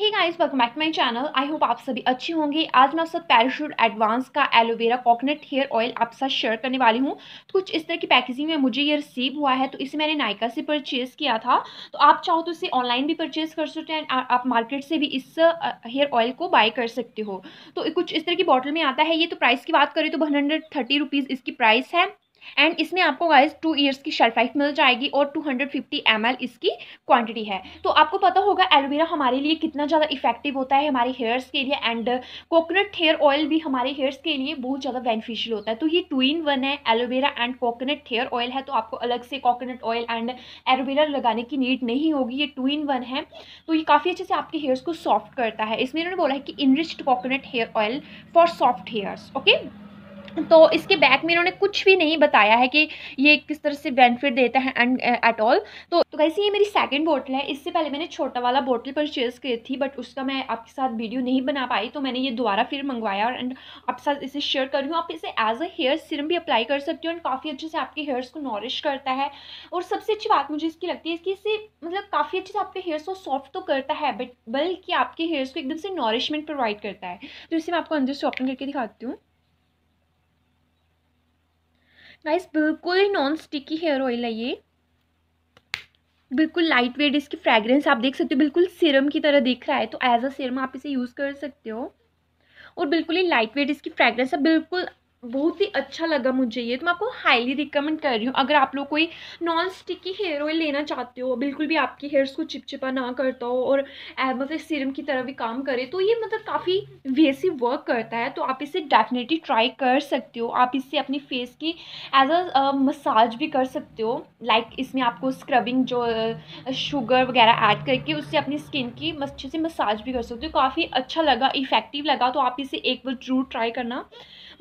है guys welcome back my channel I hope आप सभी अच्छे होंगे आज मैं आप साथ पैराशूट एडवांस का एलोवेरा कोकोनट हेयर ऑयल आप साथ शेयर करने वाली हूँ तो कुछ इस तरह की पैकेजिंग में मुझे ये रिसीव हुआ है तो इसे मैंने नायका से परचेज़ किया था तो आप चाहो तो इसे ऑनलाइन भी परचेज़ कर सकते हैं आप मार्केट से भी इस हेयर ऑयल को बाय कर सकते हो तो कुछ इस तरह की बॉटल में आता है ये तो प्राइस की बात करें तो वन हंड्रेड थर्टी रुपीज़ इसकी प्राइस है एंड इसमें आपको गाइज टू ईयर्स की शेल्फ लाइफ मिल जाएगी और 250 हंड्रेड इसकी क्वांटिटी है तो आपको पता होगा एलोवेरा हमारे लिए कितना ज़्यादा इफेक्टिव होता है हमारे हेयर्स के लिए एंड कोकोनट हेयर ऑयल भी हमारे हेयर्स के लिए बहुत ज़्यादा बेनिफिशियल होता है तो ये टू इन वन है aloe vera and coconut hair oil है तो आपको अलग से कोकोनट ऑयल एंड एलोवेरा लगाने की नीड नहीं होगी ये टू इन वन है तो ये काफ़ी अच्छे से आपके हेयर्स को सॉफ्ट करता है इसमें इन्होंने बोला है कि enriched coconut hair oil for soft hairs okay तो इसके बैक में इन्होंने कुछ भी नहीं बताया है कि ये किस तरह से बेनिफिट देता है एंड एट ऑल तो तो वैसे ये मेरी सेकंड बोतल है इससे पहले मैंने छोटा वाला बोतल परचेज़ की थी बट उसका मैं आपके साथ वीडियो नहीं बना पाई तो मैंने ये दोबारा फिर मंगवाया और एंड आपके साथ इसे शेयर कर रही हूँ आप इसे एज अ हेयर सिरम भी अप्लाई कर सकते हो एंड काफ़ी अच्छे से आपके हेयर्स को नॉरिश करता है और सबसे अच्छी बात मुझे इसकी लगती है कि इससे मतलब काफ़ी अच्छे से आपके हेयर्स को सॉफ्ट तो करता है बट बल्कि आपके हेयर्स को एकदम से नॉरिशमेंट प्रोवाइड करता है तो इसे मैं आपको अंदर से ओपन करके दिखाती हूँ गाइस बिल्कुल ही नॉन स्टिकी हेयर ऑयल है ये बिल्कुल लाइट वेट इसकी फ्रेगरेंस आप देख सकते हो बिल्कुल सिरम की तरह दिख रहा है तो एज अ सिरम आप इसे यूज़ कर सकते हो और बिल्कुल ही लाइट वेट इसकी फ्रेगरेंस है बिल्कुल बहुत ही अच्छा लगा मुझे ये तो मैं आपको हाईली रिकमेंड कर रही हूँ अगर आप लोग कोई नॉन स्टिकी हेयर ऑयल लेना चाहते हो बिल्कुल भी आपके हेयर्स को चिपचिपा ना करता हो और मतलब सीरम की तरह भी काम करे तो ये मतलब काफ़ी वेसी वर्क करता है तो आप इसे डेफिनेटली ट्राई कर सकते हो आप इससे अपनी फेस की एज अ मसाज भी कर सकते हो लाइक like इसमें आपको स्क्रबिंग जो शुगर वगैरह ऐड करके उससे अपनी स्किन की अच्छे से मसाज भी कर सकते हो काफ़ी अच्छा लगा इफ़ेक्टिव लगा तो आप इसे एक बार ज़रूर ट्राई करना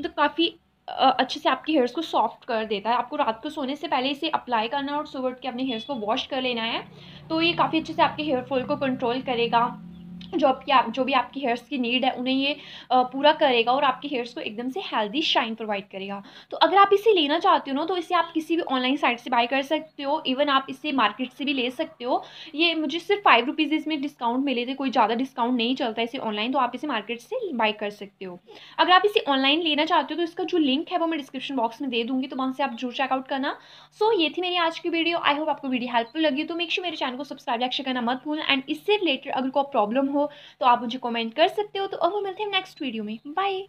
तो काफ़ी अच्छे से आपके हेयर्स को सॉफ्ट कर देता है आपको रात को सोने से पहले इसे अप्लाई करना और सुबह के अपने हेयर्स को वॉश कर लेना है तो ये काफ़ी अच्छे से आपके हेयर फॉल को कंट्रोल करेगा जो आपकी आप जो भी आपकी हेयर्स की नीड है उन्हें ये पूरा करेगा और आपके हेयर्स को एकदम से हेल्दी शाइन प्रोवाइड करेगा तो अगर आप इसे लेना चाहते हो ना तो इसे आप किसी भी ऑनलाइन साइट से बाय कर सकते हो इवन आप इसे मार्केट से भी ले सकते हो ये मुझे सिर्फ फाइव रुपीज़ इसमें डिस्काउंट मिले थे कोई ज़्यादा डिस्काउंट नहीं चलता इसे ऑनलाइन तो आप इसे मार्केट से बाय कर सकते हो अगर आप इसे ऑनलाइन लेना चाहते हो तो इसका जो लिंक है वो मैं डिस्क्रिप्शन बॉक्स में दे दूँगी तो वहाँ से आप जरूर चेकआउट करना सो ये थी मेरी आज की वीडियो आई होप आपको वीडियो हेल्पफुल लगी तो मेक श्योर मेरे चैनल को सब्सक्राइब एक्शन करना मत भूलना एंड इससे रिलेटेड अगर कोई प्रॉब्लम हो हो तो आप मुझे कॉमेंट कर सकते हो तो अब हम मिलते हैं नेक्स्ट वीडियो में बाय